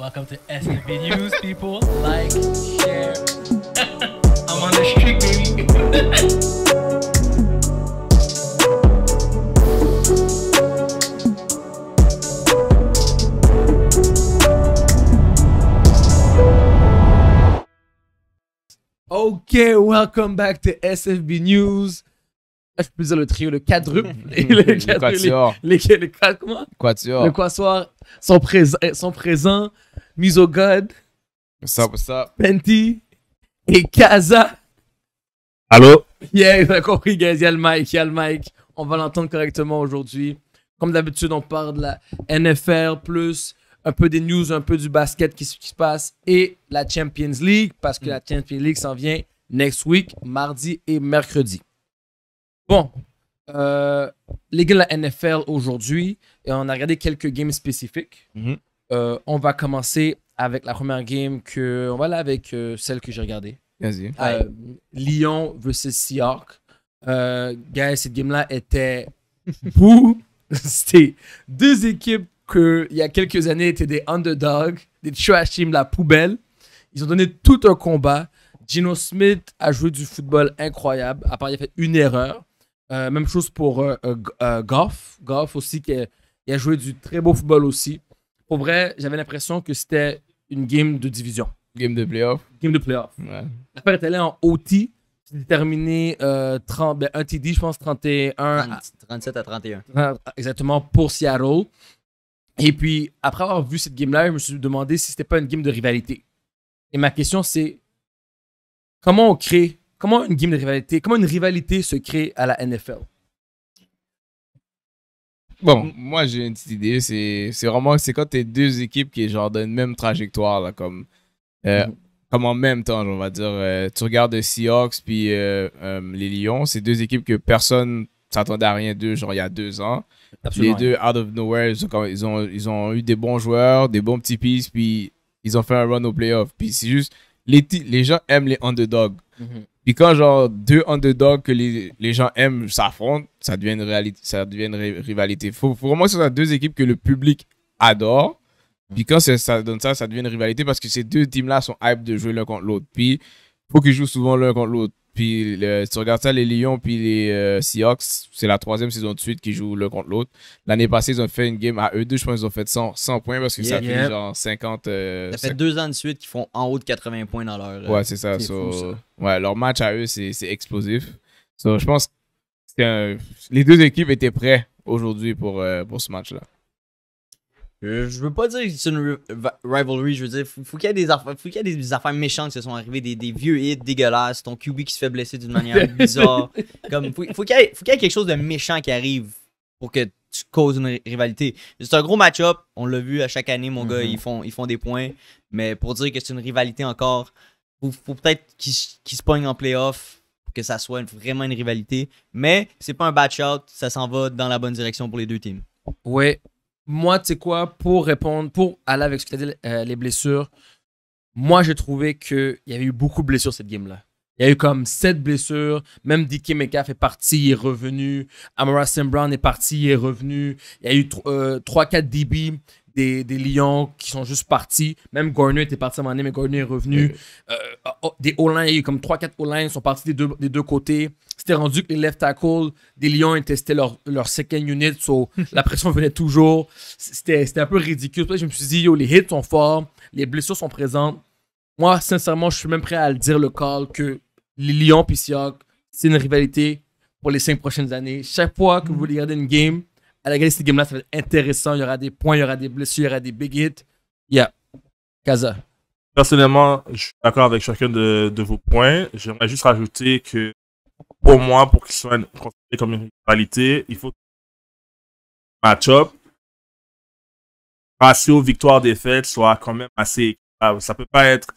Welcome to SFB News, people. Like, share. I'm on the street, baby. Okay, welcome back to SFB News. plus le trio, le quadruple. et les, Le quatuor sont, présents eh, sont présents. Misogod. What's up, Penti. Et Kaza. Allô? Yeah, avez compris, guys. Il y a le mic, il y a le mic. On va l'entendre correctement aujourd'hui. Comme d'habitude, on parle de la NFR plus un peu des news, un peu du basket qui, se passe et la Champions League, parce que la Champions League s'en vient next week, mardi et mercredi. Bon, euh, les gars de la NFL aujourd'hui, euh, on a regardé quelques games spécifiques. Mhm. Euh, on va commencer avec la première game que. On va là avec celle que j'ai regardée. Vas-y. Lyon versus Seahawks. guys, cette game-là était. C'était deux équipes que, il y a quelques années, étaient des underdogs, des trash teams, la poubelle. Ils ont donné tout un combat. Gino Smith a joué du football incroyable, à part il a fait une erreur. Euh, même chose pour euh, euh, Goff. Goff aussi, qui a, il a joué du très beau football aussi. Pour vrai, j'avais l'impression que c'était une game de division. Game de playoff. Game de playoff. Ouais. L'affaire est allée en OT. C'était terminé un TD, je pense, 31. 37 ah, à 31. exactement, pour Seattle. Et puis, après avoir vu cette game-là, je me suis demandé si c'était pas une game de rivalité. Et ma question, c'est comment on crée Comment une game de rivalité, comment une rivalité se crée à la NFL? Bon, moi j'ai une petite idée. C'est, c'est vraiment c'est quand t'es deux équipes qui est genre d'une même trajectoire, là, comme, euh, mhm. comme en même temps, on va dire. Euh, tu regardes les Seahawks puis euh, les Lions, c'est deux équipes que personne s'attendait à rien d'eux, genre il y a deux ans. Les deux, out of nowhere, ils ont, ils ont, ils ont eu des bons joueurs, des bons petits pieces, puis ils ont fait un run au playoff. Puis c'est juste, les, les gens aiment les underdogs. Mhm. Puis quand, genre, deux underdogs que les, gens aiment s'affrontent, ça devient une, réalité, ça devient rivalité. Faut, faut vraiment que ce soit deux équipes que le public adore. Mm. Puis quand ça donne ça, ça devient une rivalité parce que ces deux teams-là sont hype de jouer l'un contre l'autre. Puis faut qu'ils jouent souvent l'un contre l'autre. Puis tu regardes ça, les Lions puis les euh, Seahawks, c'est la troisième saison de suite qu'ils jouent l'un contre l'autre. L'année passée, ils ont fait une game à eux deux. Je pense qu'ils ont fait 100, points parce que ça fait genre 50. Euh, ça fait deux ans de suite qu'ils font en haut de 80 points dans leur. Euh, ouais, c'est ça, Ouais, leur match à eux, c'est explosif. je pense que les deux équipes étaient prêtes aujourd'hui pour, pour ce match-là. Euh, je veux pas dire que c'est une rivalry, je veux dire, faut, qu'il y ait des affaires, des affaires méchantes qui se sont arrivées, des, vieux hits dégueulasses, ton QB qui se fait blesser d'une manière bizarre. Comme, faut, qu'il y, ait quelque chose de méchant qui arrive pour que tu causes une rivalité. C'est un gros match-up, on l'a vu à chaque année, mon gars, mm-hmm. ils font, ils font des points. Mais pour dire que c'est une rivalité encore, faut, faut peut-être qu'ils se pognent en playoff pour que ça soit vraiment une rivalité. Mais c'est pas un batch-out, ça s'en va dans la bonne direction pour les deux teams. Ouais, moi, tu sais quoi, pour répondre, pour aller avec ce que tu as dit, euh, les blessures, moi, j'ai trouvé qu'il y avait eu beaucoup de blessures cette game-là. Il y a eu comme sept blessures. Même Dickie Metcalf est parti, il est revenu. Amara St. Brown est parti, il est revenu. Il y a eu euh, trois, quatre DB des, Lions qui sont juste partis. Même Garner était parti à un mais Garner est revenu. Euh, oh, oh, des o eu comme 3-4 o sont partis des deux, côtés. C'était rendu que les left tackles des Lions ils testaient leur, second unit, la pression venait toujours. C'était, un peu ridicule. je me suis dit, yo, les hits sont forts, les blessures sont présentes. Moi, sincèrement, je suis même prêt à le dire le call que les Lions et c'est une rivalité pour les cinq prochaines années. Chaque fois que vous mm. regardez une game, à la galerie, ces game-là, ça va être intéressant. Il y aura des points, il y aura des blessures, il y aura des big hits. Yeah. Kaza. Personnellement, je suis d'accord avec chacun de, vos points. J'aimerais juste rajouter que pour moi, pour qu'il soit considéré comme une rivalité, il faut match-up, ratio victoire-défaite soit quand même assez équitable. Ça peut pas être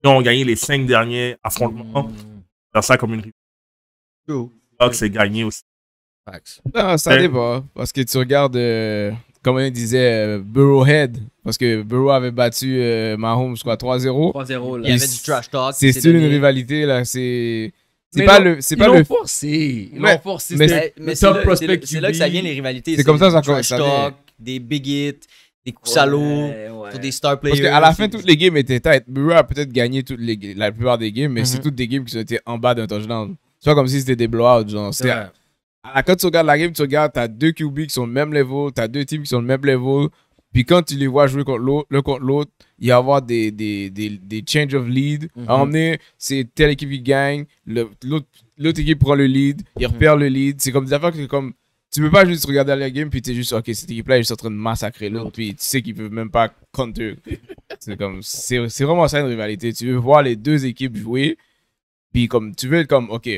si ont gagné les cinq derniers affrontements, hmm. faire ça comme une rivalité. c'est gagné aussi. Non, ça hey. Euh, dépend. Hein, parce que tu regardes, euh, comme on disait, euh, Burrowhead. Parce que Burrow avait battu Mahomes, quoi, 3-0. 3-0, Il y avait du trash talk. C'est style une rivalité, là. C'est. C'est pas le. C'est pas ils le. forcé. Ils l'ont forcé. Mais, mais c'est là, là, que ça vient les rivalités. C'est comme ça ça Trash talk, des big hits, des coups ouais, salauds, ouais. des star players. Parce qu'à la fin, toutes les games étaient tight. Burrow a peut-être gagné toutes les, la plupart des games, mais c'est mhm. toutes des games qui étaient en bas d'un touchdown. C'est pas comme si c'était des blowouts. Genre, c'était quand tu regardes la game, tu regardes, tu as deux QB qui sont au même level, tu as deux teams qui sont au même level. Puis quand tu les vois jouer contre l'autre, l'un contre l'autre, il y a avoir des, des, des, change of lead. Mm À emmener, c'est telle équipe qui gagne, l'autre équipe prend le lead, il mm le lead. C'est comme des affaires que comme. Tu peux pas juste regarder la game puis tu es juste, ok, cette équipe-là est juste en train de massacrer l'autre, puis tu sais qu'ils peuvent même pas counter. c'est comme, c'est vraiment ça une rivalité. Tu veux voir les deux équipes jouer, puis comme, tu veux être comme, ok,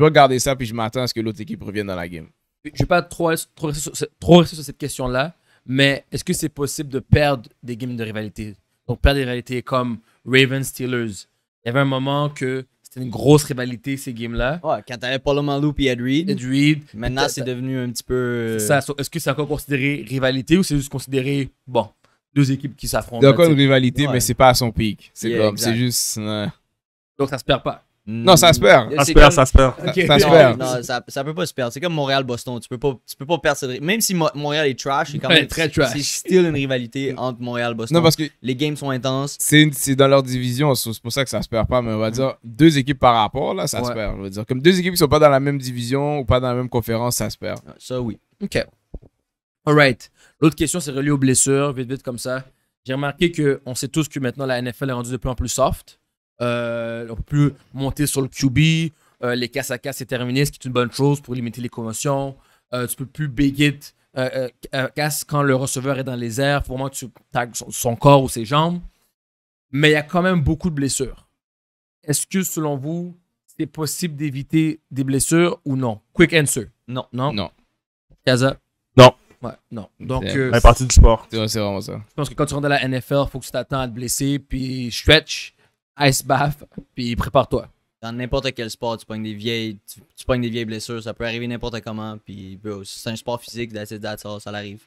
peux regarder ça, puis je m'attends à ce que l'autre équipe revienne dans la game. Je ne vais pas trop, trop, rester sur, cette question-là, mais est-ce que c'est possible de perdre des games de rivalité Donc, perdre des rivalités comme Ravens-Steelers. Il y avait un moment que c'était une grosse rivalité, ces games-là. Ouais, quand t'avais Paulo Malou et Ed Reed. Ed Reed. Maintenant, c'est devenu un petit peu. Euh, est-ce que c'est encore considéré rivalité ou c'est juste considéré, bon, deux équipes qui s'affrontent. C'est encore une rivalité, mais mais c'est pas à son pic. C'est c'est juste. Donc, ça se perd pas. Hmm. Non, ça se perd. Ça se perd, ça se perd. Ça se perd. Non, ça, ça peut pas se perdre. C'est comme Montréal-Boston. Tu peux tu peux pas perdre Même si Montréal est trash, c'est quand même. très trash. C'est still une rivalité entre Montréal Boston. Non, parce que. Les games sont intenses. C'est dans leur division. C'est pour ça que ça se perd pas. Mais on va dire, deux équipes par rapport, là, ça se perd. dire. Comme deux équipes qui sont pas dans la même division ou pas dans la même conférence, ça se perd. Ah, ça, oui. OK. All right. L'autre question, c'est relié aux blessures. Vite, vite, comme ça. J'ai remarqué qu'on sait tous que maintenant, la NFL est rendue de plus en plus soft. Euh, on peut plus monter sur le QB. Euh, les casse à casse, c'est terminé, ce qui est une bonne chose pour limiter les commotions. Euh, tu peux plus big casse quand le receveur est dans les airs. Pour que tu tags son, corps ou ses jambes. Mais il y a quand même beaucoup de blessures. Est-ce que, selon vous, c'est possible d'éviter des blessures ou non? Quick answer. Non. Non. Non. Non. Ouais, non. Donc, partie du sport. C'est vraiment ça. Je pense que quand tu rentres dans la NFL, il faut que tu t'attends à te blesser, puis stretch ice bath, puis prépare-toi. Dans n'importe quel sport, tu pognes des vieilles, tu, des vieilles blessures, ça peut arriver n'importe comment. Puis, c'est un sport physique, ça l'arrive.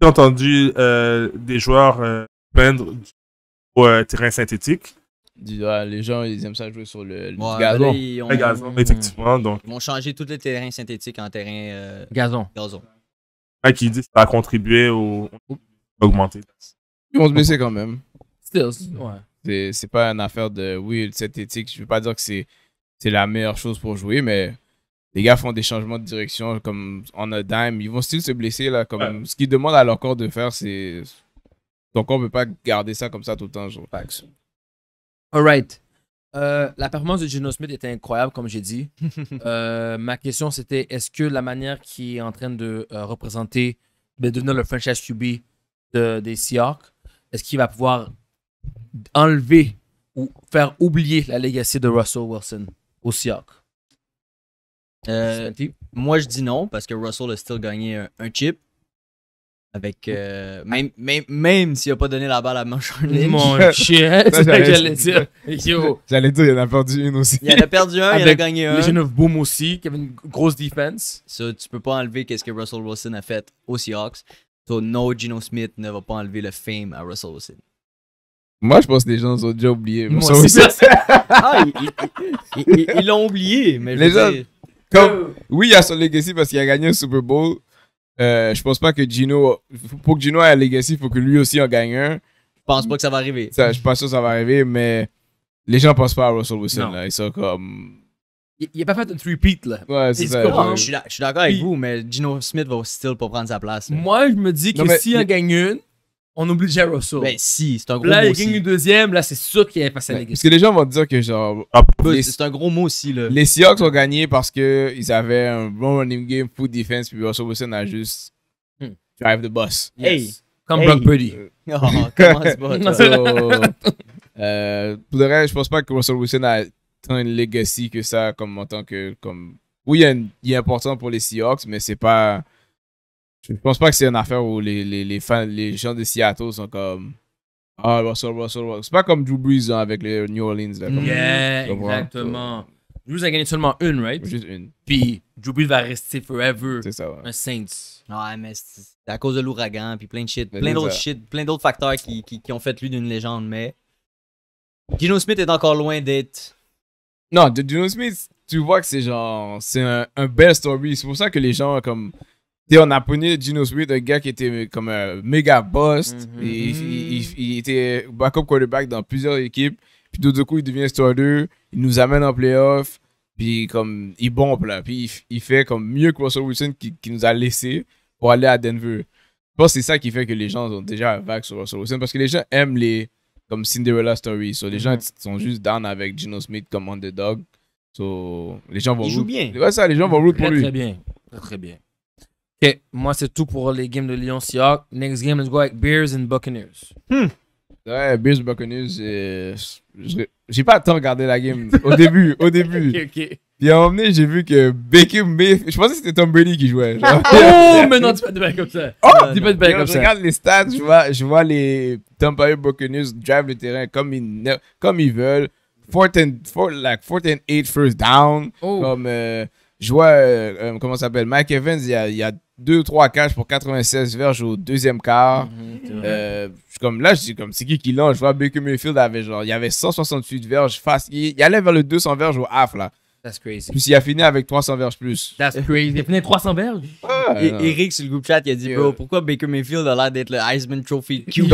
J'ai entendu euh, des joueurs euh, peindre au euh, terrain synthétique. Ah, les gens, ils aiment ça jouer sur le, ouais, gazon. ils ont, le effectivement. Donc. Ils vont changer tous les terrains synthétiques en terrain euh, gazon. gazon. Ah, qui dit que ça a contribué au augmenter. Ils vont se baisser quand même. ouais. C'est pas une affaire de oui, cette éthique. Je veux pas dire que c'est la meilleure chose pour jouer, mais les gars font des changements de direction comme en a dime. Ils vont still se blesser là. Comme ce qu'ils demandent à leur corps de faire, c'est donc on peut pas garder ça comme ça tout le temps. Genre. right. Euh, la performance de Geno Smith était incroyable, comme j'ai dit. Euh, ma question, c'était est-ce que la manière qui est en train de euh, représenter, de ben, devenir le franchise QB des Seahawks, est-ce qu'il va pouvoir enlever ou faire oublier la legacy de Russell Wilson au Seahawks? Euh, moi, je dis non parce que Russell a still gagné un, chip. Avec euh, même, même, s'il n'a pas donné la balle à Manchin Mon dieu. c'est ça que j'allais dire. J'allais dire, il en a perdu une aussi. Il en a perdu un, il en a gagné un. Legion of Boom aussi, qui avait une grosse défense. Ça, tu peux pas enlever qu'est-ce que Russell Wilson a fait aux Seahawks. So, no, Geno Smith ne va pas enlever le fame à Russell Wilson. Moi, je pense que les gens ont déjà oublié. Ah, ils l'ont oublié, mais les gens, dire... comme, oui, il y a son legacy parce qu'il a gagné un Super Bowl. Euh, je pense pas que Gino, pour que Gino ait un legacy, il faut que lui aussi en gagne un. Je pense pas que ça va arriver. suis pas pense que ça va arriver, mais les gens pensent pas à Russell Wilson. Là. Ils sont comme. Il n'a pas fait un repeat là. c'est ça. Ah, je suis d'accord avec vous, mais Gino Smith va still pas prendre sa place. Moi, je me dis que s'il en gagne une, on oublie oublie Russell. Ben si, c'est un gros là, mot. Là, il gagne le deuxième, là, c'est sûr qu'il est passé à la Parce que les gens vont dire que genre. Ah, c'est un gros mot aussi, là. Les Seahawks ont gagné parce qu'ils avaient un bon running game, full defense, puis Russell Wilson a juste hmm. drive the bus. Hey! Comme hey. Brock Purdy. Euh, oh, comment c'est bon. Euh, pour le reste, je pense pas que Russell Wilson a tant une legacy que ça, comme en tant que. Comme... Oui, il est important pour les Seahawks, mais c'est pas je pense pas que c'est une affaire où les, les, les, gens de Seattle sont comme. Ah, oh, Russell, Russell, Russell. C'est pas comme Drew Brees hein, avec les New Orleans. Là, comme yeah, exactement. Drew Brees a gagné seulement une, right? Juste une. Puis Drew Brees va rester forever. ça, ouais. Un Saints. Ouais, mais c'est à cause de l'ouragan, puis plein de shit, plein d'autres shit, plein d'autres facteurs qui, qui, ont fait lui d'une légende, mais. Gino Smith est encore loin d'être. Non, de Gino Smith, tu vois que c'est genre. C'est un, un bel story. C'est pour ça que les gens, comme on a connu Gino Smith, un gars qui était euh, comme un euh, méga bust. Mhm. Mhm. il, il, était backup quarterback dans plusieurs équipes. Puis tout d'un coup, il devient starter. Il nous amène en playoff. Puis comme, il bombe là. Puis il, fait comme mieux que Russell Wilson qui, nous a laissé pour aller à Denver. Je pense que c'est ça qui fait que les gens ont déjà un vague sur Russell Wilson. Parce que les gens aiment les comme Cinderella stories. les gens mhm. sont juste down avec Gino Smith comme underdog. les gens vont il joue bien. Ouais, ça, les gens vont route pour lui. Très bien. Très bien. Moi, c'est tout pour les games de Lyon Seahawks. Next game, let's go avec Bears and Buccaneers. Hmm. Ouais, Bears Buccaneers, euh, j'ai pas tant regardé la game au début, au début. ok, ok. Puis à un moment donné, j'ai vu que Baker Mayfield, je pensais que c'était Tom Brady qui jouait. oh, mais non, tu peux te battre comme ça. Oh, tu pas de comme ça. Je regarde les stats, je vois, je vois les Tampa Bay Buccaneers drive le terrain comme ils, comme ils veulent. 4 and, 4, like and 8 first down. Oh. Comme, euh, je vois, euh, comment ça s'appelle, Mike Evans, il il y a 2 3 caches pour 96 verges au deuxième quart. Mhm, euh, comme là, je dis comme c'est qui qui lance? je vois Baker Mayfield avait genre il y avait 168 verges face il, allait vers le 200 verges au half là. That's crazy. Puis il a fini avec 300 verges plus. That's crazy. Il a fini 300 verges. Eric sur le groupe chat, il a dit Bro, pourquoi Baker Mayfield a l'air d'être le Heisman Trophy QB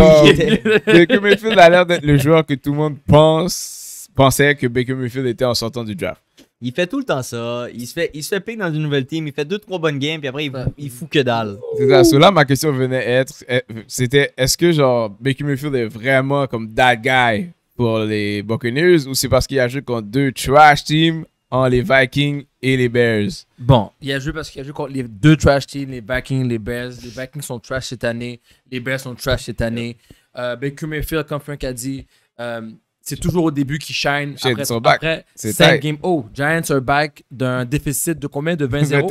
Baker Mayfield a l'air d'être le joueur que tout le monde pense pensait que Baker Mayfield était en sortant du draft. Il fait tout le temps ça. Il se fait, il fait pique dans une nouvelle team. Il fait deux, trois bonnes games, puis après, il, il fout que dalle. C'est ça. Cela là, ma question venait être c'était est-ce que, genre, Baker est vraiment comme that guy pour les Buccaneers ou c'est parce qu'il a joué contre deux trash teams en les Vikings et les Bears. Bon, il a joué parce qu'il a joué contre les deux trash teams, les Vikings, les Bears. Les Vikings sont trash cette année, les Bears sont trash cette année. Euh, comme Frank a dit, euh, c'est toujours au début qui shine. Après, après 5 games. Oh, Giants are back d'un déficit de combien De 20-0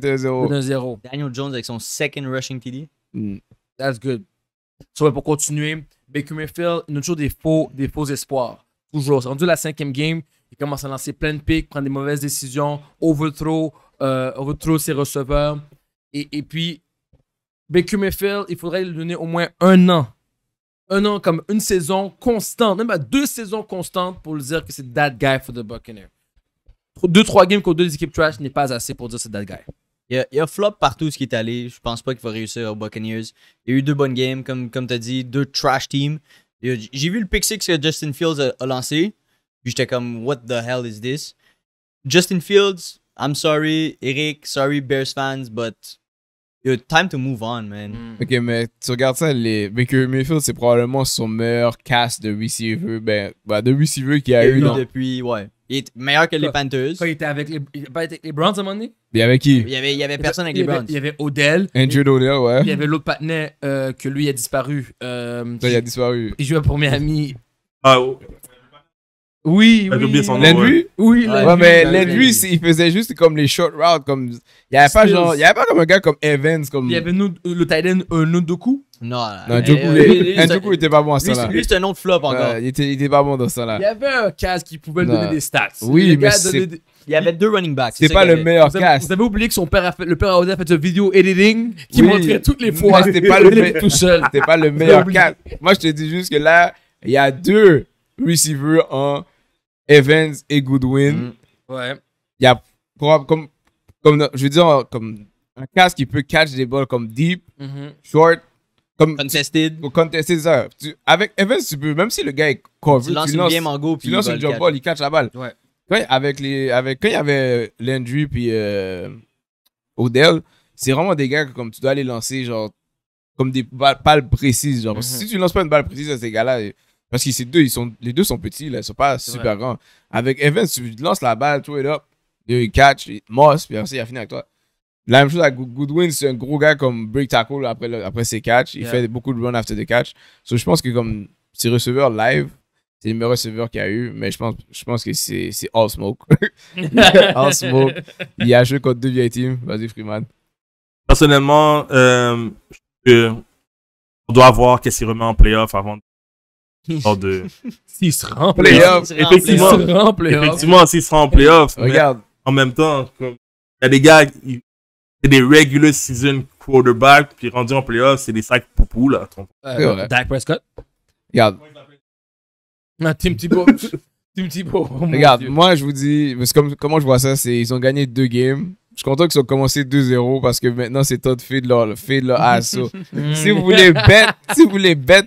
21-0. Daniel Jones avec son second rushing TD. Hmm. That's good. Ça so, pour continuer. Baker Mayfield, il a toujours des faux, des faux espoirs. Toujours. C'est rendu la cinquième game. Il commence à lancer plein de picks prendre des mauvaises décisions, overthrow, euh, overthrow ses receveurs. Et, et puis, Baker Mayfield, il faudrait lui donner au moins un an un an, comme une saison constante, même à deux saisons constantes pour dire que c'est that guy for the Buccaneers. Deux, trois games contre deux équipes trash n'est pas assez pour dire c'est that guy. Il y, a, flop partout ce qui est allé. Je pense pas qu'il va réussir aux Buccaneers. Il y a eu deux bonnes games, comme, comme tu as dit, deux trash teams. J'ai vu le pick six que Justin Fields a, a lancé. J'étais comme, what the hell is this? Justin Fields, I'm sorry, Eric, sorry, Bears fans, but time to move on, man. Mm. Ok, mais tu regardes ça, les Baker Mayfield, c'est probablement son meilleur cast de receiver, ben, ben de receiver qu'il a eu. Depuis, ouais. Il est meilleur que les Panthers. il était avec les, les Browns à un moment donné Il y avait qui Il y avait, il y avait personne avec les Browns. Il y avait Odell. Andrew Odell, ouais. Il y avait l'autre patinet euh, que lui a disparu. Euh, il a disparu. Il jouait pour Miami. Ah, oh. Oui, oui. son Oui, ouais, ouais, mais Landry, il faisait juste comme les short routes. Comme... Il n'y avait, pas genre... y avait pas comme un gars comme Evans. Comme... Il y avait euh, le Titan euh, Nodoku Non, non un euh, il était pas bon à ça. Là. Lui, c'était un autre flop encore. il, était, il était pas bon dans ça. là. Il y avait un casque qui pouvait donner des stats. Oui, mais c'est. Il y avait deux running backs. C'est pas le meilleur casque. Vous avez oublié que son père a le père a fait ce vidéo editing qui montrait toutes les fois. C'était pas le me... tout seul. pas le meilleur cast. Moi, je te dis juste que là, il y a deux receivers en Evans et Goodwin. Mm. Ouais. Il y a comme, comme, je veux dire, comme un casque qui peut catch des balles comme deep, mm-hmm. short, comme contested. Pour contested, ça. avec Evans, tu peux, même si le gars est cover, tu lances, tu bien go puis tu lances une jump ball, il catch la balle. Ouais. Quand, avec les, avec, quand il y avait Landry puis euh, Odell, c'est vraiment des gars que comme tu dois aller lancer genre comme des balles, précises. Genre, mm-hmm. Si tu lances pas une balle précise à ces gars-là, parce que ces deux, ils sont, les deux sont petits, ils ne sont pas super grands. Avec Evans, tu lances la balle, throw it up, il catch, il moss, puis après, il a fini avec toi. La même chose avec Goodwin, c'est un gros gars comme break tackle après, après ses catchs. Il fait beaucoup de run after the catch. je pense que comme ses receveurs live, c'est le meilleur receveur qu'il y a eu, mais je pense, je pense que c'est All Smoke. all Smoke. Il a joué contre deux vieilles teams. Vas-y, Freeman. Personnellement, euh, on doit voir qu'est-ce qu'il remet en playoff avant de S'il se rend en Effectivement. S'il se en Effectivement, s'il se en Regarde. En même temps, Il y a des gars, c'est des regular season quarterbacks, puis rendus en playoffs c'est des sacs poupou, là. Euh, Dak Prescott. Regarde. Tim Thibault. Oh Regarde, moi, je vous dis, comme, comment je vois ça, c'est qu'ils ont gagné deux games. Je suis content qu'ils ont commencé 2-0 parce que maintenant c'est Todd Fiddler, leur Asso. Mm. si vous voulez bet, si vous voulez bet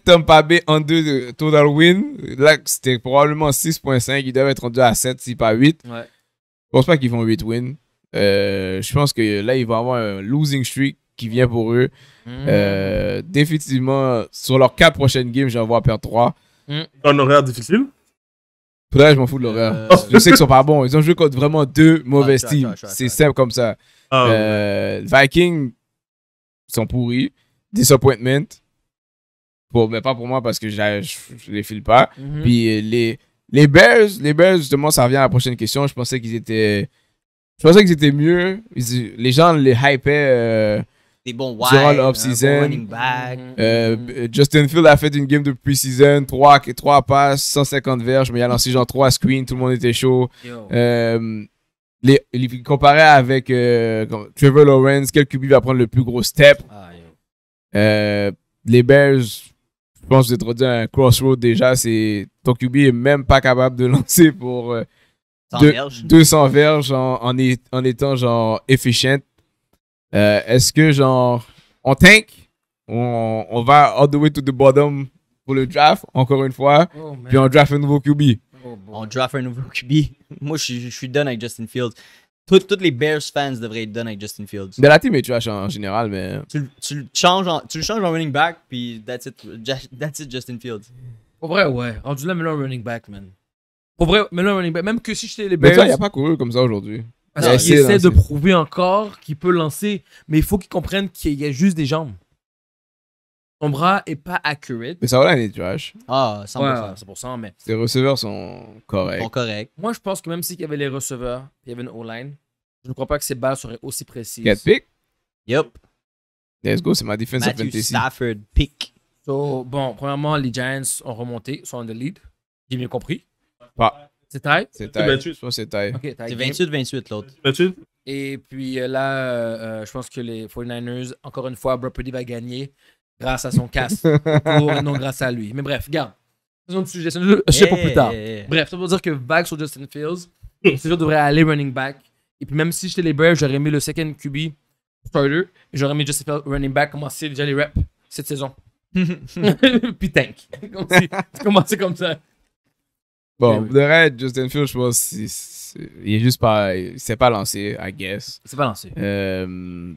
en 2 euh, total win, là c'était probablement 6.5, ils doivent être rendus à 7, si pas 8. Je Je pense pas qu'ils font 8 win. Euh, je pense que là, ils vont avoir un losing streak qui vient pour eux. Mm. Euh, définitivement, sur leurs 4 prochaines games, j'en vois perdre 3. Mm. en Un horaire difficile je m'en fous de l'horreur. Euh, je sais qu'ils sont pas bons. Ils ont joué contre vraiment deux ah, mauvaises teams. C'est simple comme ça. Ah, euh, Vikings sont pourris. Disappointment. Pour, mais pas pour moi parce que je, je les file pas. Mhm. Puis euh, les, les Bears, les Bears, justement, ça revient à la prochaine question. Je pensais qu'ils étaient. Je pensais qu'ils étaient mieux. les gens les hypaient. Euh, des bons mm-hmm. euh, Justin Field a fait une game de pre-season, 3, 3 passes, 150 verges, mais il a lancé genre 3 screens, tout le monde était chaud. Euh, les, les, comparé avec euh, Trevor Lawrence, quel QB va prendre le plus gros step? Ah, les Bears, je pense que vous un crossroad déjà. C'est, ton QB est même pas capable de lancer pour 200 verges en, en, en étant genre efficient. Euh, est-ce que, genre, on tank, on, on, va all the way to the bottom pour le draft, encore une fois, oh, puis on draft un nouveau QB? Oh, on draft un nouveau QB. Moi, je, suis done avec Justin Fields. Tous les Bears fans devraient être done avec Justin Fields. De ben, la team tu trash en, général, mais. Tu, le changes en, running back, puis that's it, that's it Justin Fields. Pour vrai, ouais. Rendu là, mets-le running back, man. Pour vrai, mets-le running back. Même que si j'étais les Bears. Mais toi, il a pas couru comme ça aujourd'hui. Parce qu'il essaie, de prouver encore qu'il peut lancer, mais il faut qu'il comprenne qu'il y a juste des jambes. Son bras est pas accurate. Mais ça va l'année, tu vois. Ah, 100%, ouais. 100%, mais. Les receveurs sont corrects. Sont corrects. Moi, je pense que même s'il y avait les receveurs, il y avait une O-line, je ne crois pas que ces balles seraient aussi précises. 4 pick? Yup. Let's go, c'est ma défense Matthew fantasy. Stafford pick. So, bon, premièrement, les Giants ont remonté, sont en the lead. J'ai bien compris. Pas. C'est taille? C'est taille. c'est 28-28 l'autre. 28? Et puis euh, là, euh, euh, je pense que les 49ers, encore une fois, Brady va gagner grâce à son casque. non, grâce à lui. Mais bref, garde. C'est un autre sujet. pour plus tard. Bref, ça veut dire que vague sur Justin Fields, c'est sûr devrait aller running back. Et puis même si j'étais les Bears, j'aurais mis le second QB starter j'aurais mis Justin Fields running back, commencer déjà les reps cette saison. puis tank. C'est commencé comme ça. Bon, de Justin Fields, je pense, il est juste pas. C'est pas lancé, I guess. C'est pas lancé. Euh,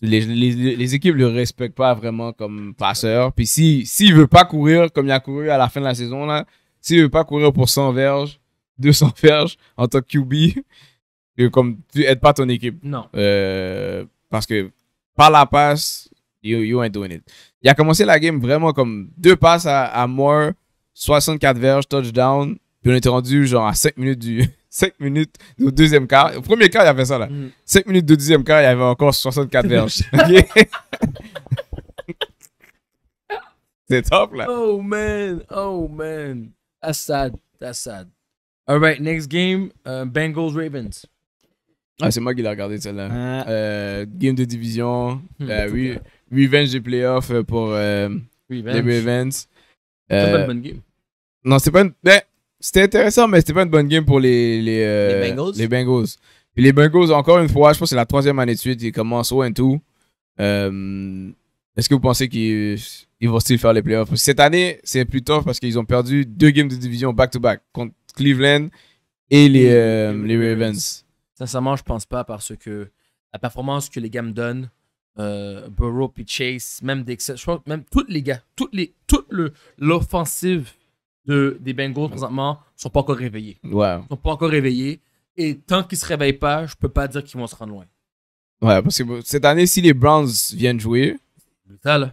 les, les, les, équipes le respectent pas vraiment comme passeur. Puis s'il si, veut pas courir comme il a couru à la fin de la saison, là, ne veut pas courir pour 100 verges, 200 verges en tant que QB, comme tu aides pas ton équipe. Non. Euh, parce que par la passe, you, you ain't doing it. Il a commencé la game vraiment comme deux passes à, à Moore 64 verges, touchdown. Puis on était rendu genre à 5 minutes du 5 minutes au deuxième quart. Au premier quart, il y avait ça là. 5 mm. minutes du deuxième quart, il y avait encore 64 verges. C'est top là. Oh man, oh man. That's sad, that's sad. All right, next game, euh, Bengals Ravens. Ah, c'est moi qui l'ai regardé celle-là. Ah. Euh, game de division, hmm. euh, Revenge des playoffs pour euh, Revenge. C'est pas une bonne game. Non, c'est pas ben, c'était intéressant, mais c'était pas une bonne game pour les, les, euh, les Bengals. Les Bengals. Puis les Bengals, encore une fois, je pense que c'est la troisième année de suite, ils commencent au 2 Euh, Est-ce que vous pensez qu'ils vont still faire les playoffs? Cette année, c'est plus tough parce qu'ils ont perdu deux games de division back-to-back contre Cleveland et les, euh, Ravens. Sincèrement, je pense pas parce que la performance que les gars me donnent, euh, Burrow puis Chase, même Dixon, je pense même toutes les gars, toutes les, toute l'offensive de, des Bengals présentement sont pas encore réveillés. Ouais. Ils sont pas encore réveillés. Et tant qu'ils se réveillent pas, je peux pas dire qu'ils vont se rendre loin. Ouais, parce que cette année, si les Browns viennent jouer. Hein.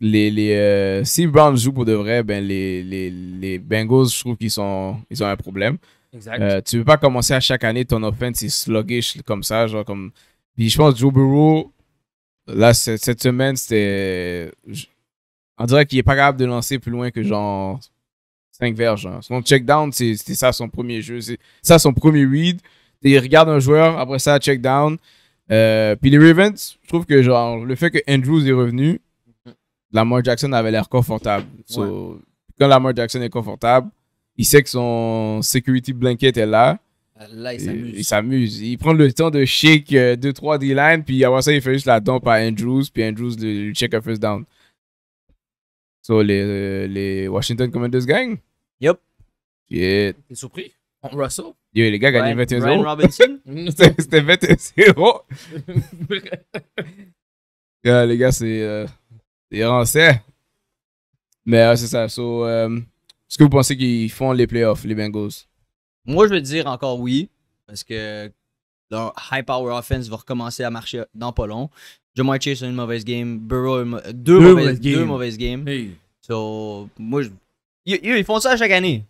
Les, euh, si les Browns jouent pour de vrai, ben les, les, les Bengals, je trouve qu'ils sont, ils ont un problème. Exact. Euh, tu veux pas commencer à chaque année ton offense est sluggish comme ça, genre comme. Puis je pense Joe Burrow, là, cette semaine, c'était. On dirait qu'il est pas capable de lancer plus loin que genre 5 verges. Hein. Son check down, c'était ça son premier jeu. C'est ça son premier read. Il regarde un joueur, après ça, check down. Euh, puis les Ravens, je trouve que genre le fait que Andrews est revenu, Lamar Jackson avait l'air confortable. Quand Lamar Jackson est confortable, il sait que son security blanket est là. Euh, là, il s'amuse. Il prend le temps de shake 2-3 euh, D-line, puis après ça, il fait juste la dump à Andrews, puis Andrews le, check a first down. So, les, les Washington Commanders gagnent? Yup. Shit. T'es surpris? Russell? les gars gagnaient 21-0. Robinson? C'était 21-0. les gars, c'est. Euh, c'est rancé. Mais c'est ça. So, euh, Est-ce que vous pensez qu'ils font les playoffs, les Bengals? Moi, je vais dire encore oui. Parce que leur high power offense va recommencer à marcher dans pas long. Jamar Chase a une mauvaise game. Burrow a deux, mauvaises, games. So, moi, ils, font ça chaque année.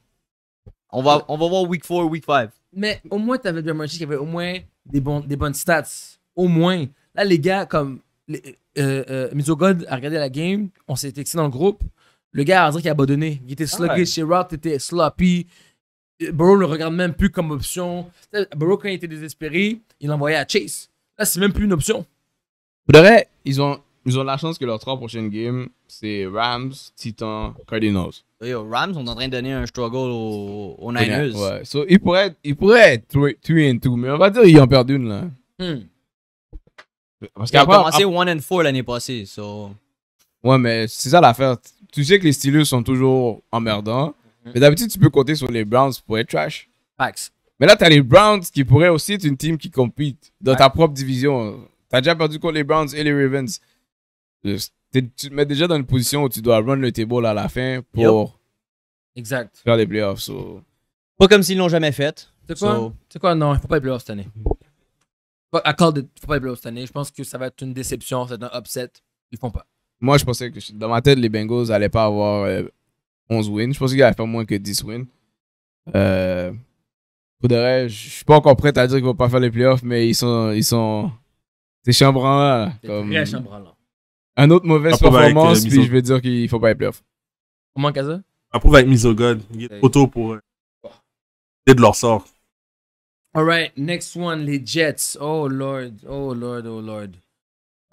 On va, on va voir week 4, week 5. Mais au moins, tu avais Jamar Chase qui avait au moins des, des bonnes stats. Au moins. Là, les gars, comme. Les, euh, euh, Mizogod a regardé la game. On s'est texté dans le groupe. Le gars a dit qu'il a abandonné. Il était ah sluggish right. était sloppy. Burrow le regarde même plus comme option. Burrow, quand il était désespéré, il l'envoyait à Chase. Là, c'est même plus une option. Pour ils ont, ils ont la chance que leurs trois prochaines games, c'est Rams, Titans, Cardinals. Yo, Rams sont en train de donner un struggle aux, Niners. Ouais, so, ils pourraient être, ils pourraient 3 2, mais on va dire qu'ils ont perdu une là. Hmm. Parce ils ont commencé 1 and 4 l'année passée, so. Ouais, mais c'est ça l'affaire. Tu sais que les Steelers sont toujours emmerdants. Mhm. Mais d'habitude, tu peux compter sur les Browns pour être trash. Facts. Mais là, tu as les Browns qui pourraient aussi être une team qui compite dans ta propre division. T'as déjà perdu contre les Browns et les Ravens. Tu te mets déjà dans une position où tu dois run le table à la fin pour exact. faire les playoffs. Pas comme s'ils l'ont jamais fait. C'est quoi? C'est quoi? Non, il faut pas les playoffs cette année. Il ne faut pas les playoffs cette année. Je pense que ça va être une déception, c'est un upset. Ils font pas. Moi, je pensais que dans ma tête, les Bengals n'allaient pas avoir 11 euh, wins. Je pensais qu'ils allaient faire moins que 10 wins. Euh, je ne suis pas encore prêt à dire qu'ils ne vont pas faire les playoffs, mais ils sont, ils sont, c'est chambranlant. Comme... Un autre mauvaise ah, performance, euh, puis je vais dire qu'il faut pas les playoffs. Comment Kaza? ça? Approuve ah, avec Mizogod. Il est trop tôt pour. C'est euh, oh. de leur sort. Alright, next one, les Jets. Oh lord, oh lord, oh lord.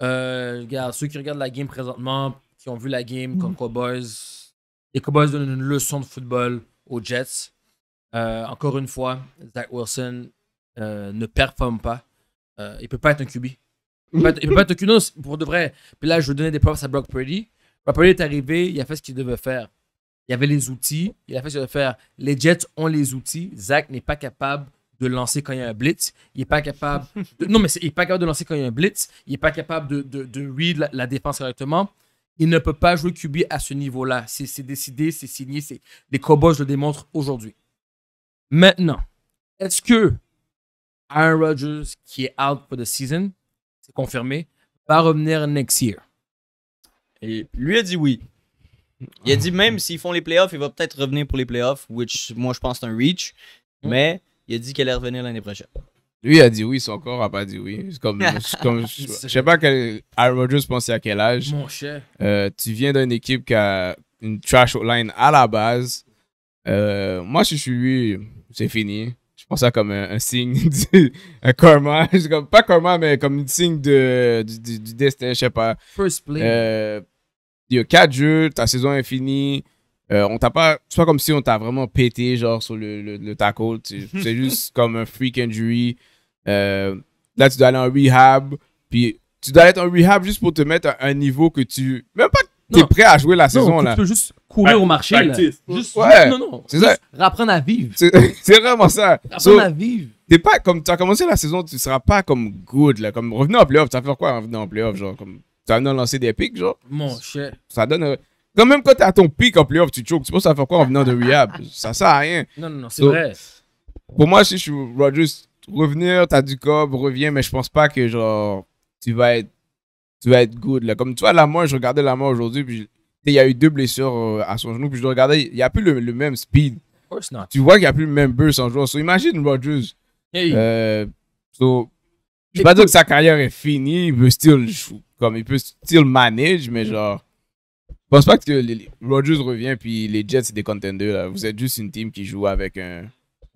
Euh, regarde, ceux qui regardent la game présentement, qui ont vu la game comme mm. Cowboys, les Cowboys donnent une leçon de football aux Jets. encore une fois, Zach Wilson ne performe pas. il peut pas être un QB. Il peut pas être pour de vrai. Puis là, je vais donner des preuves à Brock Purdy. Brock Purdy est arrivé, il a fait ce qu'il devait faire. Il avait les outils, il a fait ce qu'il devait faire. Les Jets ont les outils. Zach n'est pas capable de lancer quand il y a un blitz. Il n'est pas capable. De... Non, mais il pas capable de lancer quand il y a un blitz. Il n'est pas capable de, de, de read la, défense correctement. Il ne peut pas jouer QB à ce niveau-là. C'est décidé, c'est signé. Les Cowboys le démontrent aujourd'hui. Maintenant, est-ce que Aaron Rodgers, qui est out for the season, confirmé, va revenir next year. Et lui a dit oui. Il a dit même s'ils font les playoffs, il va peut-être revenir pour les playoffs, which moi je pense c'est un reach. Mm. Mais il a dit qu'elle allait revenir l'année prochaine. Lui a dit oui, son corps a pas dit oui. comme, je, sais pas quel Rodgers pensait à quel âge. Mon cher. Euh, tu viens d'une équipe qui a une trash line à la base. Euh, moi, si je suis lui, c'est fini ça comme un, signe, du, un karma. pas karma, mais comme un signe de, du, destin, je sais pas. Euh, y a quatre jeux, ta saison est finie. Euh, on t'a pas. C'est pas comme si on t'a vraiment pété, genre, sur le, le, tackle. C'est juste comme un freak injury. Euh, là, tu dois aller en rehab. Puis tu dois être en rehab juste pour te mettre à un niveau que tu. Même pas t'es prêt à jouer la saison, là. Tu peux juste courir au marché, là. ouais. non, non. C'est ça. Rapprendre à vivre. C'est vraiment ça. Rapprendre à vivre. T'es pas comme, tu as commencé la saison, tu seras pas comme good, là. Comme, revenir en playoff, tu vas faire quoi en revenant en playoff, genre, comme, tu vas lancé des pics, genre. Mon cher. Ça donne, euh, quand même quand t'es à ton pic en playoff, tu choques, tu penses à faire quoi en venant de rehab? ça sert à rien. Non, non, non, c'est vrai. Pour moi, si je suis juste revenir, t'as du cob, reviens, mais je pense pas que, genre, tu vas être tu vas être good. Là. Comme tu vois, la moi, je regardais la mort aujourd'hui, puis il y a eu deux blessures euh, à son genou, puis je regardais, il n'y a plus le, même speed. Tu vois qu'il n'y a plus le même burst en jouant. imagine Rodgers. Euh, je ne veux pas dire que sa carrière est finie, il peut still comme il peut still manage, mais mm. genre. ne pense pas que Rodgers revient puis les Jets c'est des contenders là. Vous êtes juste une team qui joue avec un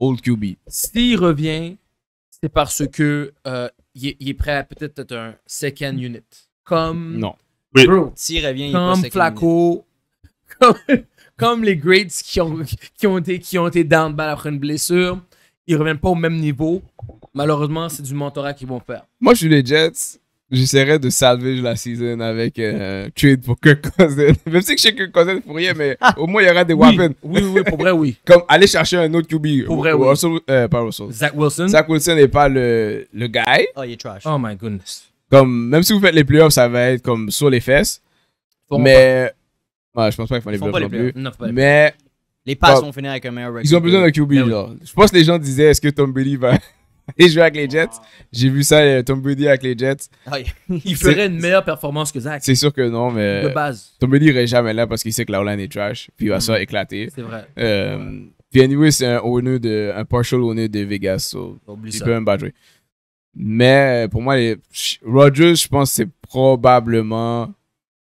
old QB. S'il revient, c'est parce que euh, il est prêt à peut-être être un second unit comme. Non. revient, comme il Flacco, comme, les Greats qui ont, qui ont été, qui ont été down ball après une blessure. Ils ne reviennent pas au même niveau. Malheureusement, c'est du mentorat qu'ils vont faire. Moi, je suis les Jets. J'essaierai de salver la saison avec euh, trade pour Kirk Cousins. Même si je sais que Kirk Cousins pour rien, mais ah. au moins il y aura des weapons. Oui, oui, pour vrai, oui. Comme aller chercher un autre QB. Pour vrai, oui. Euh, Zach Wilson. Zach Wilson n'est pas le, le guy. Oh, il est trash. Oh my goodness. Comme, même si vous faites les playoffs, ça va être comme sur les fesses. mais. je pense pas qu'ils font les playoffs. non, pas mais. les passes vont finir avec un meilleur record. Ils ont besoin d'un QB, là. Je pense que les gens disaient est-ce que Tom Brady va aller jouer avec les Jets J'ai vu ça, euh, Tom Brady avec les Jets. Ah, il ferait une meilleure performance que Zach. C'est sûr que non, mais. De base. Tom Brady irait jamais là parce qu'il sait que la line est trash. Puis il va se faire mm. éclater. C'est vrai. Euh, Puis anyway, c'est un, de, un partial owner de Vegas. So, il peut même pas mais pour moi, les... Rodgers, je pense que c'est probablement.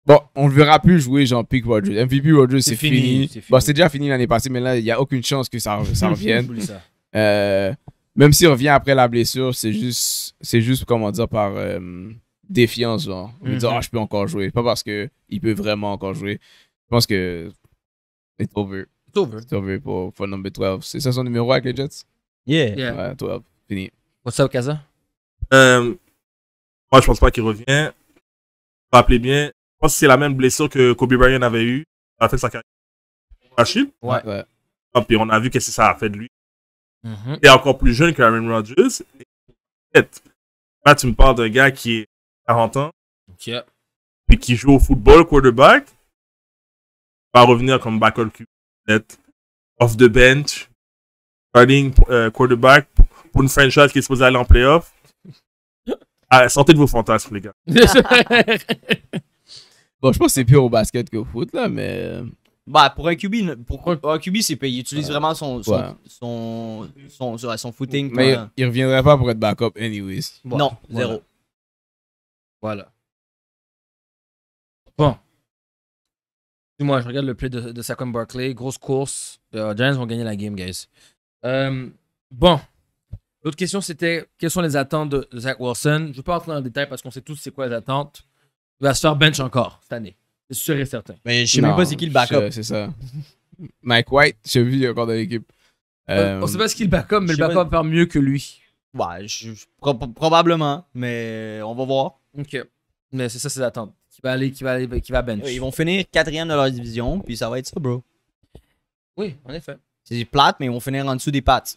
Bon, on ne verra plus jouer Jean-Pic Rodgers. MVP Rodgers, c'est fini. fini. C'est déjà fini l'année passée, mais là, il n'y a aucune chance que ça, revienne. Euh, même s'il revient après la blessure, c'est juste, c'est juste comment dire, par euh, défiance. Genre. On mm dire, mhm. ah, je peux encore jouer. Pas parce qu'il peut vraiment encore jouer. Je pense que it's over. It's over. It's over pour, le number 12. C'est ça son numéro avec les Jets? Yeah. yeah. Ouais, 12. Fini. What's up, Kaza? Euh, moi, je pense pas qu'il revient. Rappelez bien, je pense que c'est la même blessure que Kobe Bryant avait eu à sa carrière. Ouais. ouais. Ah, puis on a vu qu'est-ce que ça a fait de lui. Mm-hmm. Il est encore plus jeune que Aaron Rodgers. Là, tu me parles d'un gars qui est 40 ans. et Puis qui joue au football, quarterback. Il va revenir comme backup peut-être off the bench, running euh, quarterback pour une franchise qui est supposée aller en playoff. Ah, sortez de vos fantasmes, les gars. bon, je pense que c'est pire au basket qu'au foot, là, mais. Bah, pour un QB, c'est payé. Il utilise vraiment son son, son, son, footing. Mais il, il, reviendrait pas pour être backup, anyways. non, zéro. Voilà. Bon. Moi, je regarde le play de, de Saquon Barkley. Grosse course. Euh, Giants vont gagner la game, guys. Euh, bon. L'autre question, c'était quelles sont les attentes de Zach Wilson? Je ne vais pas entrer dans le détail parce qu'on sait tous c'est quoi les attentes. Il va se faire bench encore cette année. C'est sûr et certain. Mais je sais même pas c'est qui le backup. C'est ça. Mike White, je l'ai vu encore dans l'équipe. On euh, euh, on sait pas ce qu'il le backup, mais le backup va faire mieux que lui. Ouais, probablement, mais on va voir. Ok. Mais c'est ça, c'est attentes. Qui va aller, qui va aller, qui va bench. Ils vont finir quatrième de leur division, puis ça va être ça, bro. Oui, en effet. C'est plate, mais ils vont finir en dessous des pattes.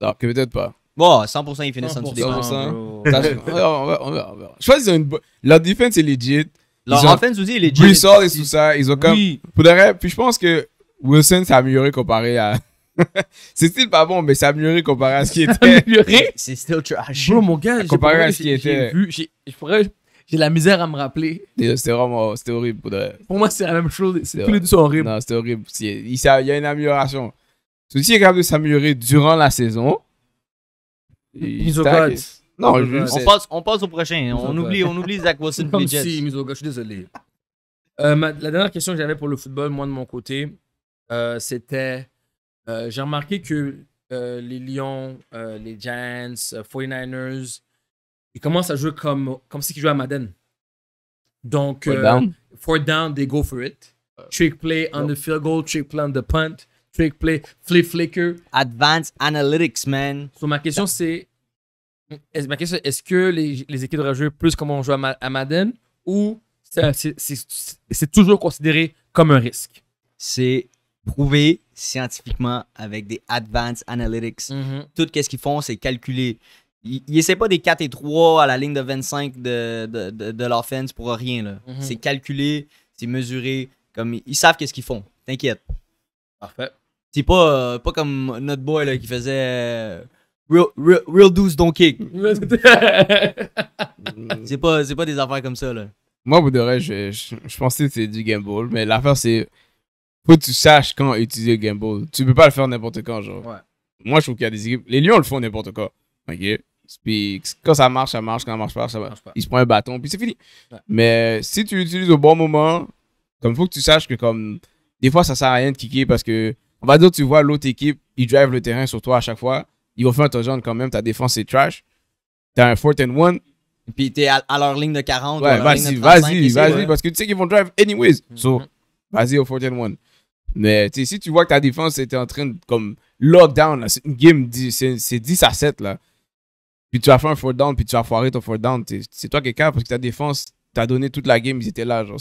Non, que peut-être pas. Bon, 100% ils finissent on verra. Je crois qu'ils ont une bonne. Leur défense est legit. Leur ont... offense aussi est Ils sortent et tout ça, ils ont comme. Pour de puis je pense que Wilson s'est amélioré comparé à. c'est still pas bon, mais s'est amélioré comparé à ce qui était. amélioré C'est still trash. Bro, mon gars, comparé à ce qui était. J'ai j'ai la misère à me rappeler. C'était vraiment c'était horrible. Pour, pour moi, c'est la même chose. c'est les deux sont horribles. Non, c'était horrible. il, y a une amélioration. Ceci est capable de s'améliorer durant la saison. Misogod. Non, on, passe, au prochain. On oublie, on oublie Zach Wilson. Comme si, je suis désolé. Euh, la dernière question que j'avais pour le football, moi de mon côté, euh, c'était euh, j'ai remarqué que les Lions, les Giants, 49ers, ils commencent à jouer comme, comme si ils jouaient à Madden. Donc, four down. down. they go for it. Trick play on the field goal, trick play on the punt. Flick Play, Flip Flicker. Advanced Analytics, man. So, ma question, c'est est-ce, ma est-ce que les, équipes devraient jouer plus comme on joue à, Madden ou c'est, toujours considéré comme un risque? C'est prouvé scientifiquement avec des Advanced Analytics. Mm-hmm. Tout ce qu'ils font, c'est calculer. Ils n'essaient pas des 4 et 3 à la ligne de 25 de, de, l'offense pour rien. Mm-hmm. C'est calculé, c'est mesuré. Comme, ils, ils savent qu'est-ce qu'ils font. T'inquiète. Parfait. C'est pas, euh, pas comme notre boy là, qui faisait. Euh, real, real, real kick. c'est pas, pas des affaires comme ça, là. Moi, vous de je, je, pensais que c'était du ball, mais l'affaire, c'est. Faut que tu saches quand utiliser le ball. Tu peux pas le faire n'importe quand, genre. Moi, je trouve qu'il y a des équipes. Les Lions le font n'importe quand. Ok? quand ça marche, ça marche. Quand ça marche pas, ça marche pas. Il se prend un bâton, puis c'est fini. Mais si tu l'utilises au bon moment, comme faut que tu saches que, comme. Des fois, ça sert à rien de kicker parce que on va dire, tu vois l'autre équipe, ils drive le terrain sur toi à chaque fois. Ils vont faire un touchdown quand même. Ta défense, c'est trash. T'as un 4 and one. Puis t'es à, à, leur ligne de 40. Ouais, vas-y, vas-y, vas-y. Parce que tu sais qu'ils vont drive anyways. Mhm. So, vas-y au 4 and one. Mais si tu vois que ta défense était en train de comme lockdown, c'est une game, c'est 10 à 7. Là. Puis tu as fait un 4 down, puis tu as foiré ton 4 down. c'est toi qui es capable parce que ta défense, t'as donné toute la game, ils étaient là. Genre,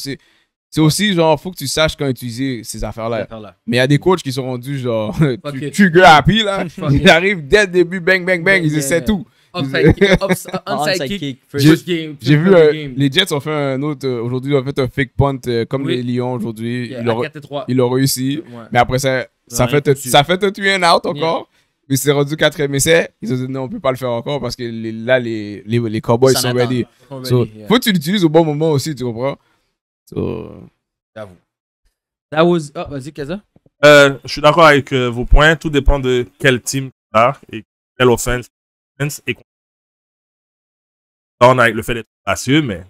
c'est aussi genre, faut que tu saches quand utiliser ces affaires-là. Mais il y a des coachs qui sont rendus genre, tu, à happy là. ils arrivent dès le début, bang, bang, bang, ils essaient tout. J'ai vu euh, les Jets ont fait un autre euh, aujourd'hui ont fait un fake punt euh, comme les Lions aujourd'hui yeah, ils l'ont réussi mais après ça ça fait, ça fait tuer un out encore mais c'est rendu 4 essai ils ont dit non on peut pas le faire encore parce que là les, les, Cowboys sont ready faut que tu l'utilises au bon moment aussi tu comprends So... That was... Ah, oh, vas-y, Kaza. Euh, je suis d'accord avec euh, vos points. Tout dépend de quel team tu et quelle offense et on avec le fait d'être spacieux, mais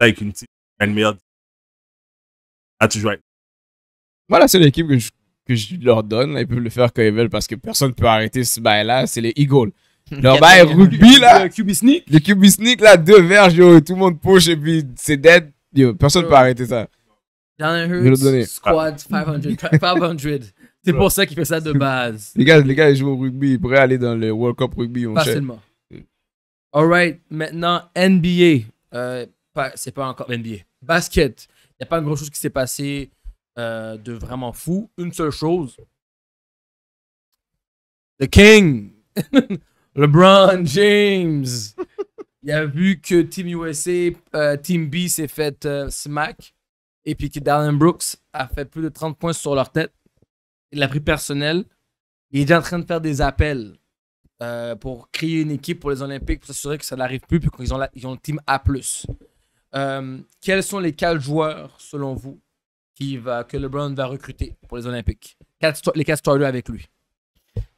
avec une team une meilleure à toujours avec. Moi, la seule que je, leur donne, ils peuvent le faire quand ils veulent parce que personne ne peut arrêter ce bail-là, c'est les Eagles. Leur bail rugby, là. Le QB sneak. Le QB sneak, là, deux verges, tout le monde poche et puis c'est dead personne ne peut arrêter ça. Jalen Hurts, squad 500. Ah. 500. C'est pour ça qu'il fait ça de base. Les gars, les gars, ils jouent au rugby. Ils pourraient aller dans le World Cup rugby. On Facilement. All right. Maintenant, NBA. Euh, c'est pas encore NBA. Basket. Il n'y a pas une grosse chose qui s'est passée euh, de vraiment fou. Une seule chose. The King. LeBron James il a vu que Team USA, euh, Team B s'est fait euh, smack et puis que Darren Brooks a fait plus de 30 points sur leur tête. Il l'a pris personnel. Il est déjà en train de faire des appels euh, pour créer une équipe pour les Olympiques pour s'assurer que ça n'arrive plus puis qu'ils ont, le team A. quels sont les quatre joueurs, selon vous, qui va, que LeBron va recruter pour les Olympiques quatre, Les quatre starters avec lui.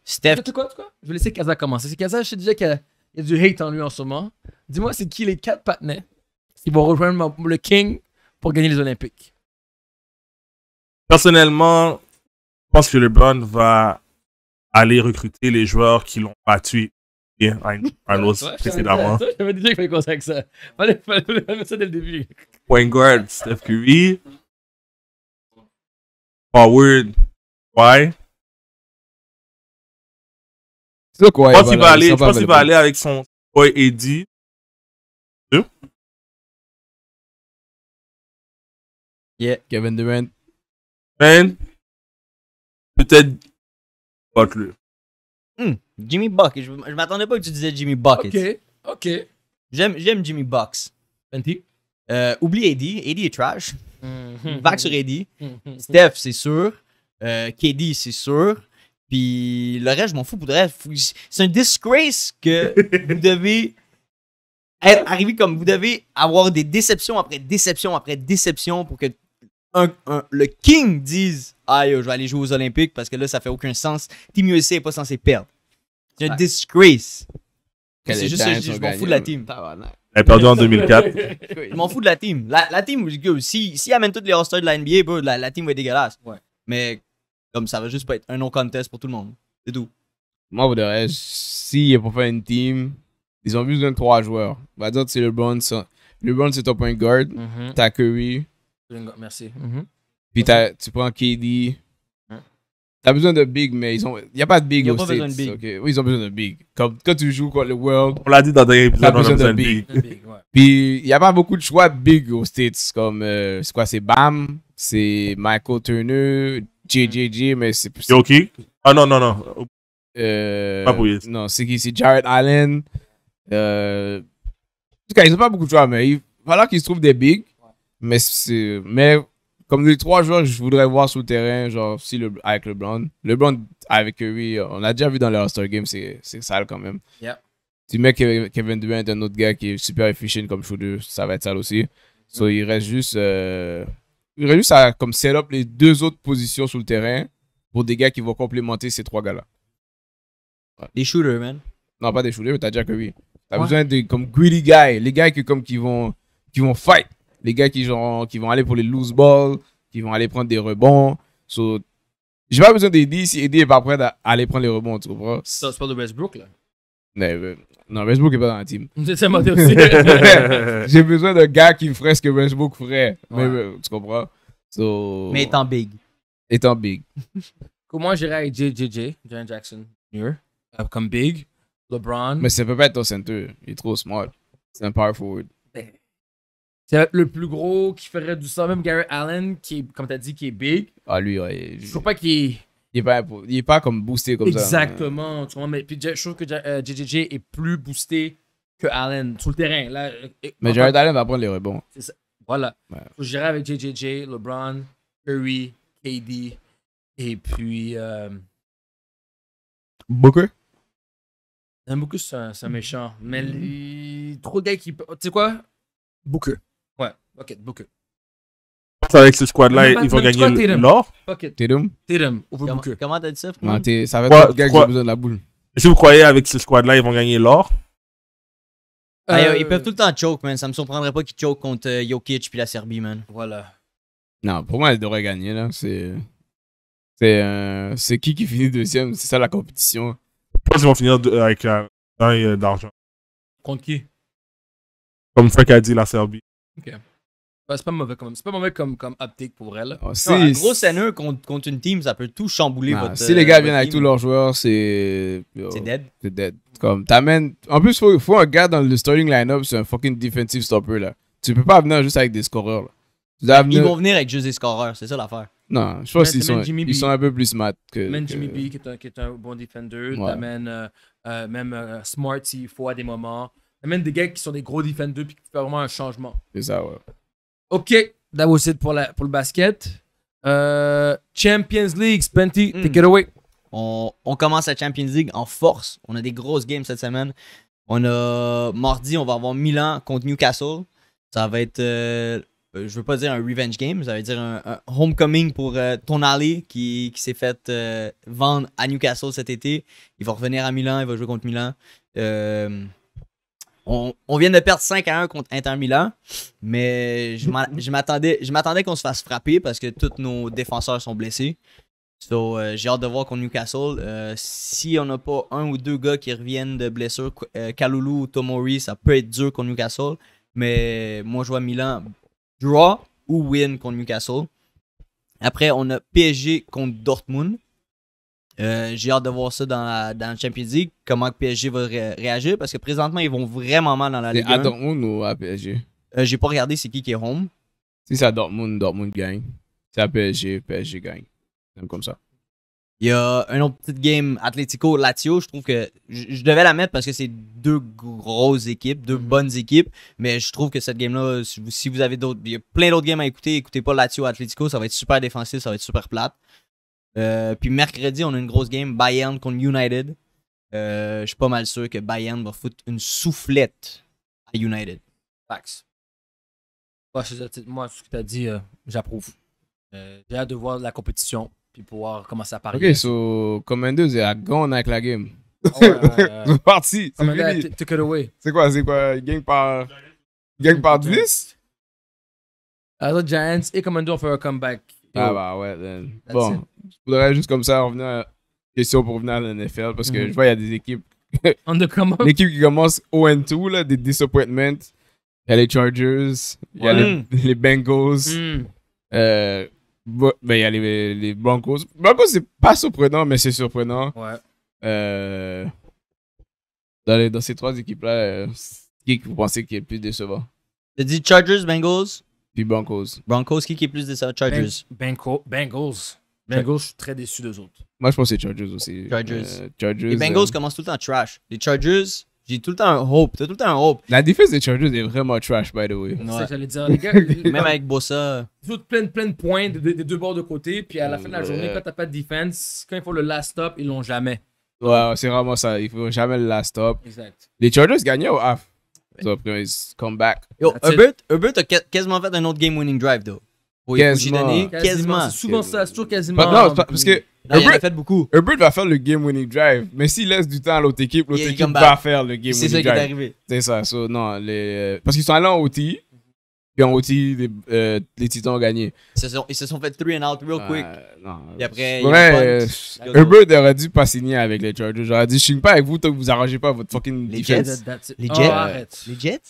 Steph. Je vais laisser Kaza commencer. C'est Kaza, je sais déjà qu'il y a du hate en lui en ce moment. Dis-moi, c'est qui les quatre patinets qui vont rejoindre le King pour gagner les Olympiques? Personnellement, je pense que LeBron va aller recruter les joueurs qui l'ont battu hein, à un autre précédemment. J'avais déjà que je avec ça. Fallait, fallait, ça dès le début. Point guard, Steph Curry. Forward, Why? Je il je pense qu'il va aller avec son boy Eddie. Yeah, Kevin Durant. Man, ben, peut-être Butler. Hmm, Jimmy Bucket. Je, ne m'attendais pas que tu disais Jimmy Bucket. Ok, ok. J'aime, Jimmy Bucks. Fenty? Euh, oublie Eddie. Eddie est trash. Mhm. Vax sur Eddie. Mhm. Steph, c'est sûr. Euh, KD, c'est sûr. Puis le reste, je m'en fous. Pour c'est un disgrace que vous devez être comme vous devez avoir des déceptions après déception après déception pour que le King dise Ah, yo, je vais aller jouer aux Olympiques parce que là, ça fait aucun sens. Team USA n'est pas censé perdre. C'est un disgrace. je, m'en fous de la team. Elle a perdu en 2004. je m'en fous de la team. La, team, si, si amène tous les rosters de la NBA, la, team va être dégueulasse. Mais comme ça va juste pas être un non contest pour tout le monde. C'est tout. Moi, vous voudrais, s'il n'y a pas fait une team, ils ont besoin de trois joueurs. On va dire que c'est LeBron. LeBron, c'est ton point guard. Mm Curry merci. Mhm. Puis tu prends KD. Hein? T'as besoin de big, mais ils ont. Y a pas de big ils States. Oui, ils ont besoin de big. Comme quand tu joues contre le World. On l'a dit dans ta épisode. on a besoin, de, big. Puis il y a pas beaucoup de choix big aux States. Comme euh, c'est quoi, c'est Bam, c'est Michael Turner, JJJ, mm. mais c'est plus. Yoki? Ah non non non. Euh, pas pour yes. Non, c'est qui? C'est Jared Allen. Euh... En tout cas, ils n'ont pas beaucoup de choix, mais il va falloir qu'ils trouvent des bigs. Mais c'est. Mais comme les trois joueurs je voudrais voir sur le terrain, genre si le, avec le LeBron avec lui, on a déjà vu dans les All-Star Game, c'est sale quand même. Yeah. Tu mets Kevin Durant, un autre gars qui est super efficient comme shooter, ça va être sale aussi. Mm. il reste juste. Euh, il reste à comme set up les deux autres positions sur le terrain pour des gars qui vont complémenter ces trois gars-là. Des shooters, man. Non, pas des shooters, mais t'as déjà que oui. T'as besoin de comme greedy guys, les gars comme, qui, vont, qui vont fight les gars qui, vont aller pour les loose balls, qui vont aller prendre des rebonds. So, j'ai pas besoin d'Edi si Eddie est pas prêt à aller prendre les rebonds, tu comprends? Ça, c'est pas de Westbrook, là. Euh, non, Westbrook est pas dans la team. j'ai besoin d'un gars qui ferait ce que Westbrook ferait. Mais, euh, tu comprends? mais étant big. Étant big. Comment j'irais avec JJJ, John Jackson Jr., euh, comme big, LeBron. Mais ça peut pas être ton centre, Il est trop smart. C'est un power forward le plus gros qui ferait du ça. Même Gary Allen, qui est, comme tu as dit, qui est big. Ah, lui, ouais. Je trouve pas qu'il est. Il est, pas, il est pas comme boosté comme ça. Hein. Exactement. mais puis je trouve que JJJ euh, est plus boosté que Allen sur le terrain. Là, mais Jared Allen va prendre les rebonds. Voilà. Je dirais avec JJJ, LeBron, Curry, KD et puis. Euh, Booker? Booker, c'est un, mm-hmm. méchant. Mais les... trop de gars qui. Tu sais quoi? Booker. OK. pense Avec ce squad-là, ils vont gagner l'or. Tatum. Tatum, over Booker. Comment t'as dit ça? ça va être le gars qui a besoin de la boule. Et Si vous croyez avec ce squad-là, ils vont gagner l'or. Euh, ils peuvent tout le temps choke, man. Ça me surprendrait pas qu'ils choke contre euh, Jokic puis la Serbie, man. Voilà. Non, pour moi, ils devraient gagner, là. C'est. C'est euh, qui qui finit deuxième C'est ça la compétition. Je pense qu'ils vont finir avec un d'argent. Contre qui Comme Frank a dit, la Serbie. Ok c'est pas mauvais quand même. C'est pas mauvais comme, comme optique pour elle. un gros senior contre, une team, ça peut tout chambouler. Ah, votre, si les euh, gars viennent avec tous leurs joueurs, c'est. C'est dead. C'est dead. Comme En plus, faut, faut un gars dans le starting line-up, c'est un fucking defensive stopper là. Tu peux pas venir juste avec des scoreurs Ils vont venir avec juste des scoreurs, c'est ça l'affaire. Non, je pense qu'ils sont, ils sont un peu plus smart que. amènes Jimmy B, qui est un, bon defender. Tu T'amènes euh, euh, même Smart s'il faut à des moments. T'amènes des gars qui sont des gros defenders puis qui font vraiment un changement. C'est ça, ouais. OK, that was it pour, le basket. Euh, Champions League, Spenty, hmm. take it away. On, commence la Champions League en force. On a des grosses games cette semaine. On a mardi, on va avoir Milan contre Newcastle. Ça va être, je euh, je veux pas dire un revenge game, ça va dire un, homecoming pour euh, Tonali qui s'est fait vendre à Newcastle cet été. Il va revenir à Milan, il va jouer contre Milan. On, vient de perdre 5 à 1 contre Inter Milan, mais je m'attendais, je m'attendais qu'on se fasse frapper parce que tous nos défenseurs sont blessés. Euh, j'ai hâte de voir contre Newcastle. Euh, si on n'a pas un ou deux gars qui reviennent de blessure, euh, Kalulu ou Tomori, ça peut être dur contre Newcastle. Mais moi, je vois Milan draw ou win contre Newcastle. Après, on a PSG contre Dortmund. Euh, j'ai hâte de voir ça dans dans le Champions League, comment PSG va réagir, parce que présentement, ils vont vraiment mal dans la Ligue 1. à Dortmund ou à PSG? Euh, j'ai pas regardé c'est qui qui est home. Si c'est à Dortmund, Dortmund gagne. C'est à PSG, PSG gagne. comme ça. Il y a un autre petite game Atletico-Latio, Je trouve que je, devais la mettre parce que c'est deux grosses équipes, deux mhm. bonnes équipes. Mais je trouve que cette game-là, si vous, avez d'autres, il y a plein d'autres games à écouter. Écoutez pas Latio-Atletico, ça va être super défensif, ça va être super plate. Euh, puis mercredi, on a une grosse game Bayern contre United. Euh, je suis pas mal sûr que Bayern va foutre une soufflette à United. Facts. Moi, moi, ce que tu as dit, euh, j'approuve. J'ai hâte de voir la compétition puis pouvoir commencer à parler. Ok, so Commando, c'est à gone avec la game. c'est parti. it away. C'est quoi, c'est quoi? Gang par, gang par 10? Alors, ah, Giants et Commando ont fait un comeback. Ah bah ouais. Then. Bon, je voudrais juste comme ça revenir à question pour revenir à l'NFL, parce que mhm. je vois, il y a des équipes. L'équipe qui commence 0-2, là, des disappointments. Il y a les Chargers, il y a les, mm. Bengals, mm. euh, ben, il y a les, les Broncos. Broncos, c'est pas surprenant, mais c'est surprenant. Ouais. Euh, dans, les, dans, ces trois équipes-là, euh, qui vous pensez qui est le plus décevant? t'as dit Chargers, Bengals, puis Broncos. Broncos, qui, qui est plus des Chargers. Ben- Bengals. Bengals, je suis très déçu d'eux autres. Moi, je pense que c'est Chargers aussi. Chargers. Euh, les Bengals euh, commencent tout le temps trash. Les Chargers, j'ai tout le temps un hope. T'as tout le temps un hope. La défense des Chargers est vraiment trash, by the way. C'est ça que j'allais dire. Les gars, Même avec Bossa. Ils ont plein, plein de points des deux bords de côté. Puis à la fin de la journée, quand t'as pas de defense, quand ils font le last stop, ils l'ont jamais. Ouais, c'est vraiment ça. Ils font jamais le last stop. Exact. Les Chargers gagnent au half. So, come back. Yo, Herbert, Herbert a quasiment fait un autre game winning drive, though. Pour quasiment. quasiment. quasiment. C'est souvent ça, toujours quasiment. non, parce que. Non, Herbert, a fait beaucoup. va faire le game winning drive, mais s'il laisse du temps à l'autre équipe, l'autre équipe va faire le game winning drive. C'est ça qui est arrivé. C'est ça, so, non, euh, parce qu'ils sont allés en OT, puis en outil, euh, les, Titans ont gagné. Ils se sont, ils fait three and out real quick. Non, Et après, ouais, euh, Herbert aurait dû pas signer avec les Chargers. J'aurais dit, je signe pas avec vous tant que vous arrangez pas votre fucking les Jets. Les Jets. Oh, les Jets.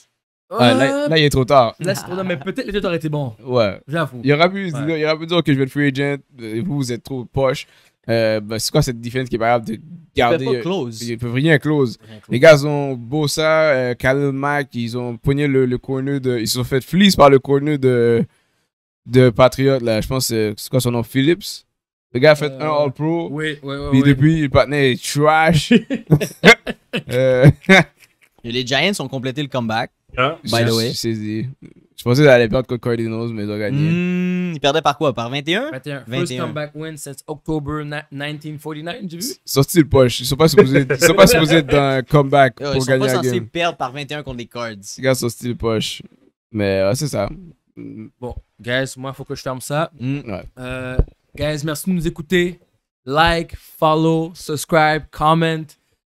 Euh, ouais, là, il est trop tard. Là, c'est mais peut-être les Jets auraient été bons. Ouais. J'avoue. Il aurait pu, ouais. il aurait pu dire que je vais être free agent, vous, vous êtes trop poche. Euh, bah, c'est quoi cette défense qui est capable de garder. Ils peuvent pas close. Euh, peuvent rien close. Les gars ont Bossa, euh, Khalil Mack, ils ont pogné le, le corner de. Ils se sont fait fleece par le corner de, de Patriot, là. Je pense que euh, c'est quoi son nom Phillips. Le gars a fait un All-Pro. Oui, oui, oui. Puis depuis, il partait trash. les Giants ont complété le comeback. Ah. By the way. Je pensais qu'ils allaient perdre contre Cardinals, mais ils ont gagné. Hmm, ils perdaient par quoi Par 21 21. First comeback win since October 1949, j'ai vu Sorti le poche. Ils ne sont pas supposés être dans un comeback pour gagner la game. Ils sont pas censés perdre par 21 contre les Cards. Regarde, sorti le poche. Mais c'est ça. Bon, guys, moi, il faut que je ferme ça. Hmm. ouais. Euh, guys, merci de nous écouter. Like, follow, subscribe, comment,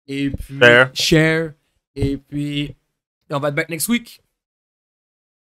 et puis share. et puis, on va être back next week.